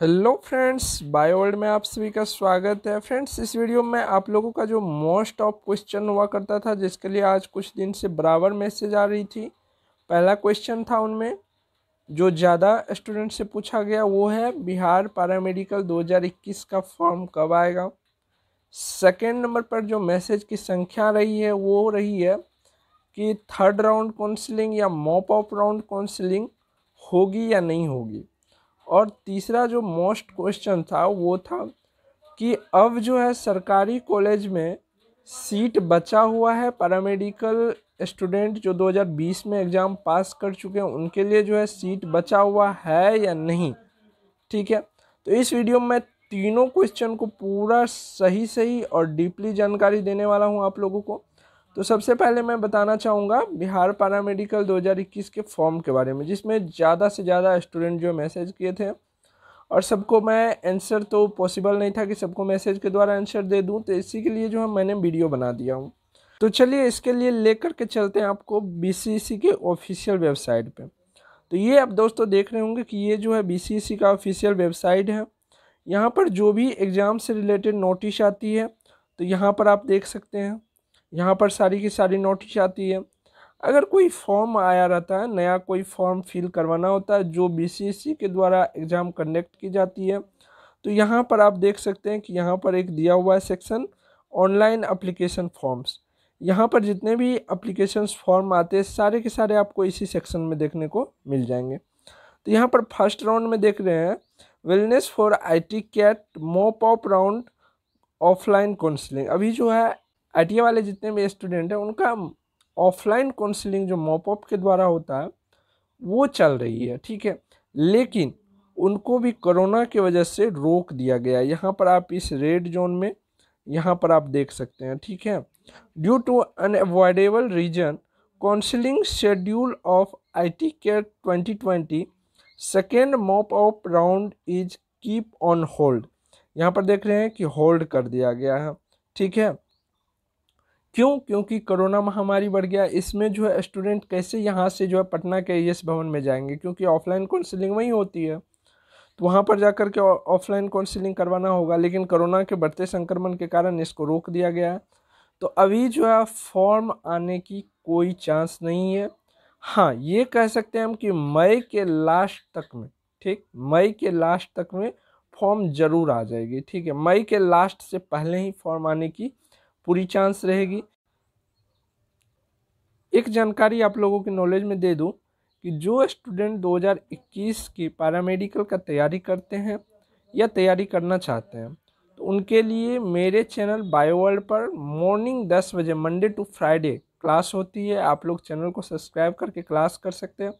hello friends बायोवर्ल्ड में आप सभी का स्वागत है फ्रेंड्स इस वीडियो में आप लोगों का जो मोस्ट ऑफ क्वेश्चन हुआ करता था जिसके लिए आज कुछ दिन से बराबर मैसेज आ रही थी पहला क्वेश्चन था उनमें जो ज़्यादा स्टूडेंट से पूछा गया वो है बिहार पैरामेडिकल 2021 का फॉर्म कब आएगा सेकेंड नंबर पर जो मैसेज की संख्या रही है वो रही है कि थर्ड राउंड काउंसिलिंग या मॉप ऑफ राउंड काउंसिलिंग होगी या नहीं होगी और तीसरा जो मोस्ट क्वेश्चन था वो था कि अब जो है सरकारी कॉलेज में सीट बचा हुआ है पैरामेडिकल स्टूडेंट जो 2020 में एग्ज़ाम पास कर चुके हैं उनके लिए जो है सीट बचा हुआ है या नहीं ठीक है तो इस वीडियो में तीनों क्वेश्चन को पूरा सही सही और डीपली जानकारी देने वाला हूं आप लोगों को तो सबसे पहले मैं बताना चाहूँगा बिहार पैरामेडिकल 2021 के फॉर्म के बारे में जिसमें ज़्यादा से ज़्यादा स्टूडेंट जो मैसेज किए थे और सबको मैं आंसर तो पॉसिबल नहीं था कि सबको मैसेज के द्वारा आंसर दे दूँ तो इसी के लिए जो है मैंने वीडियो बना दिया हूँ तो चलिए इसके लिए लेकर के चलते हैं आपको बी e के ऑफिशियल वेबसाइट पर तो ये आप दोस्तों देख रहे होंगे कि ये जो है बी e का ऑफिशियल वेबसाइट है यहाँ पर जो भी एग्ज़ाम से रिलेटेड नोटिस आती है तो यहाँ पर आप देख सकते हैं यहाँ पर सारी की सारी नोटिस आती है अगर कोई फॉर्म आया रहता है नया कोई फॉर्म फिल करवाना होता है जो बीसीएससी e के द्वारा एग्ज़ाम कंडक्ट की जाती है तो यहाँ पर आप देख सकते हैं कि यहाँ पर एक दिया हुआ है सेक्शन ऑनलाइन अप्लीकेशन फॉर्म्स यहाँ पर जितने भी अप्लीकेशन फॉर्म आते हैं सारे के सारे आपको इसी सेक्शन में देखने को मिल जाएंगे तो यहाँ पर फर्स्ट राउंड में देख रहे हैं wellness for I T CAT mop up round offline counselling अभी जो है आई वाले जितने भी स्टूडेंट हैं उनका ऑफलाइन काउंसलिंग जो मॉपअप के द्वारा होता है वो चल रही है ठीक है लेकिन उनको भी कोरोना की वजह से रोक दिया गया है यहाँ पर आप इस रेड जोन में यहाँ पर आप देख सकते हैं ठीक है due to unavoidable reason counselling schedule of I T care twenty twenty second mop up round is keep on hold यहाँ पर देख रहे हैं कि होल्ड कर दिया गया है ठीक है क्यों क्योंकि कोरोना महामारी बढ़ गया इसमें जो है स्टूडेंट कैसे यहाँ से जो है पटना के एस भवन में जाएंगे क्योंकि ऑफलाइन काउंसिलिंग वहीं होती है तो वहाँ पर जाकर के ऑफलाइन काउंसिलिंग करवाना होगा लेकिन कोरोना के बढ़ते संक्रमण के कारण इसको रोक दिया गया है तो अभी जो है फॉर्म आने की कोई चांस नहीं है हाँ ये कह सकते हैं हम कि मई के लास्ट तक में ठीक मई के लास्ट तक में फॉर्म ज़रूर आ जाएगी ठीक है मई के लास्ट से पहले ही फॉर्म आने की पूरी चांस रहेगी एक जानकारी आप लोगों के नॉलेज में दे दूं कि जो स्टूडेंट 2021 की पैरामेडिकल का तैयारी करते हैं या तैयारी करना चाहते हैं तो उनके लिए मेरे चैनल बायोवर्ल्ड पर मॉर्निंग 10 बजे मंडे टू फ्राइडे क्लास होती है आप लोग चैनल को सब्सक्राइब करके क्लास कर सकते हैं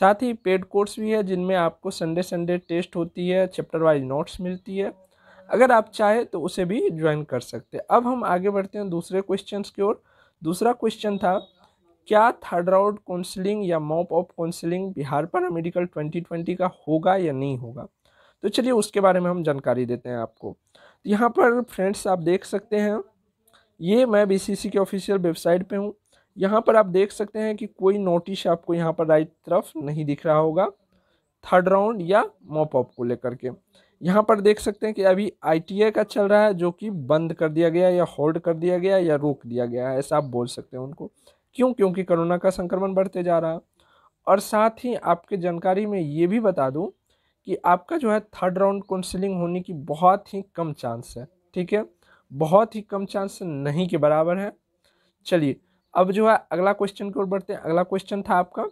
साथ ही पेड कोर्स भी है जिनमें आपको संडे संडे टेस्ट होती है चैप्टर वाइज नोट्स मिलती है अगर आप चाहे तो उसे भी ज्वाइन कर सकते हैं अब हम आगे बढ़ते हैं दूसरे क्वेश्चन की ओर दूसरा क्वेश्चन था क्या थर्ड राउंड काउंसलिंग या mop up counselling Bihar paramedical twenty का होगा या नहीं होगा तो चलिए उसके बारे में हम जानकारी देते हैं आपको यहाँ पर फ्रेंड्स आप देख सकते हैं ये मैं बी के ऑफिशियल वेबसाइट पे हूँ यहाँ पर आप देख सकते हैं कि कोई नोटिस आपको यहाँ पर राइट तरफ नहीं दिख रहा होगा थर्ड राउंड या मॉप ऑप को लेकर के यहाँ पर देख सकते हैं कि अभी आई का चल रहा है जो कि बंद कर दिया गया या होल्ड कर दिया गया या रोक दिया गया है ऐसा आप बोल सकते हैं उनको क्यों क्योंकि कोरोना का संक्रमण बढ़ते जा रहा है और साथ ही आपके जानकारी में ये भी बता दूं कि आपका जो है थर्ड राउंड काउंसिलिंग होने की बहुत ही कम चांस है ठीक है बहुत ही कम चांस नहीं के बराबर है चलिए अब जो है अगला क्वेश्चन की ओर बढ़ते हैं अगला क्वेश्चन था आपका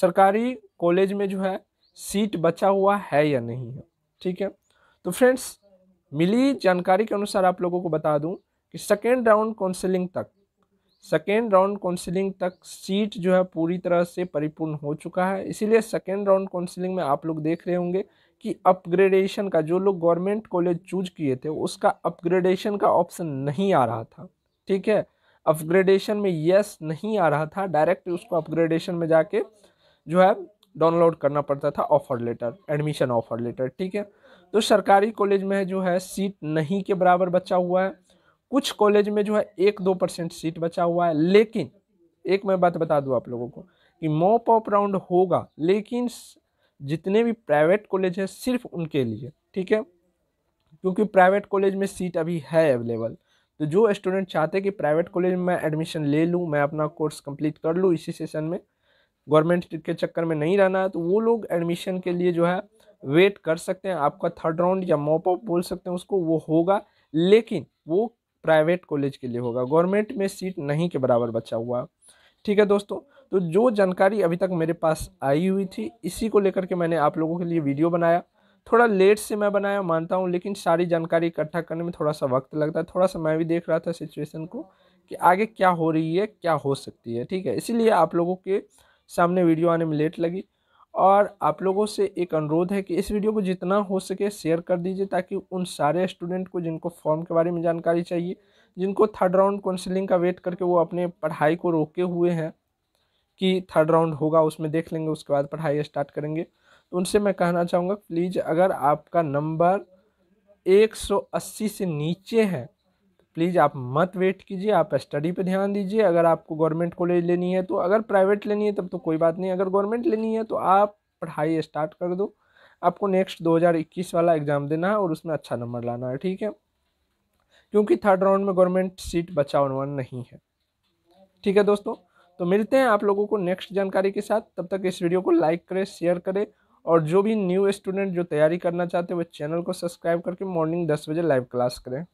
सरकारी कॉलेज में जो है सीट बचा हुआ है या नहीं है ठीक है तो फ्रेंड्स मिली जानकारी के अनुसार आप लोगों को बता दूं कि सेकेंड राउंड काउंसिलिंग तक सेकेंड राउंड काउंसिलिंग तक सीट जो है पूरी तरह से परिपूर्ण हो चुका है इसीलिए सेकेंड राउंड काउंसिलिंग में आप लोग देख रहे होंगे कि अपग्रेडेशन का जो लोग गवर्नमेंट कॉलेज चूज किए थे उसका अपग्रेडेशन का ऑप्शन नहीं आ रहा था ठीक है अपग्रेडेशन में यस नहीं आ रहा था डायरेक्ट उसको अपग्रेडेशन में जाके जो है डाउनलोड करना पड़ता था offer letter admission offer letter ठीक है तो सरकारी कॉलेज में जो है सीट नहीं के बराबर बचा हुआ है कुछ कॉलेज में जो है एक दो परसेंट सीट बचा हुआ है लेकिन एक मैं बात बता दूँ आप लोगों को कि मॉप ऑफ राउंड होगा लेकिन जितने भी प्राइवेट कॉलेज हैं सिर्फ उनके लिए ठीक है क्योंकि प्राइवेट कॉलेज में सीट अभी है अवेलेबल तो जो स्टूडेंट चाहते कि प्राइवेट कॉलेज में एडमिशन ले लूँ मैं अपना कोर्स कंप्लीट कर लूँ इसी सेशन में गवर्नमेंट के चक्कर में नहीं रहना है तो वो लोग एडमिशन के लिए जो है वेट कर सकते हैं आपका थर्ड राउंड या मॉपअप बोल सकते हैं उसको वो होगा लेकिन वो प्राइवेट कॉलेज के लिए होगा गवर्नमेंट में सीट नहीं के बराबर बचा हुआ ठीक है दोस्तों तो जो जानकारी अभी तक मेरे पास आई हुई थी इसी को लेकर के मैंने आप लोगों के लिए वीडियो बनाया थोड़ा लेट से मैं बनाया मानता हूँ लेकिन सारी जानकारी इकट्ठा करने में थोड़ा सा वक्त लगता है थोड़ा सा मैं भी देख रहा था सिचुएशन को कि आगे क्या हो रही है क्या हो सकती है ठीक है इसीलिए आप लोगों के सामने वीडियो आने में लेट लगी और आप लोगों से एक अनुरोध है कि इस वीडियो को जितना हो सके शेयर कर दीजिए ताकि उन सारे स्टूडेंट को जिनको फॉर्म के बारे में जानकारी चाहिए जिनको थर्ड राउंड काउंसिलिंग का वेट करके वो अपने पढ़ाई को रोके हुए हैं कि थर्ड राउंड होगा उसमें देख लेंगे उसके बाद पढ़ाई स्टार्ट करेंगे तो उनसे मैं कहना चाहूँगा प्लीज़ अगर आपका नंबर एक से नीचे है प्लीज़ आप मत वेट कीजिए आप स्टडी पे ध्यान दीजिए अगर आपको गवर्नमेंट कॉलेज लेनी है तो अगर प्राइवेट लेनी है तब तो कोई बात नहीं अगर गवर्नमेंट लेनी है तो आप पढ़ाई स्टार्ट कर दो आपको नेक्स्ट 2021 वाला एग्ज़ाम देना है और उसमें अच्छा नंबर लाना है ठीक है क्योंकि थर्ड राउंड में गवर्नमेंट सीट बचा उन्वान नहीं है ठीक है दोस्तों तो मिलते हैं आप लोगों को नेक्स्ट जानकारी के साथ तब तक इस वीडियो को लाइक करें शेयर करें और जो भी न्यू स्टूडेंट जो तैयारी करना चाहते हैं वो चैनल को सब्सक्राइब करके मॉर्निंग दस बजे लाइव क्लास करें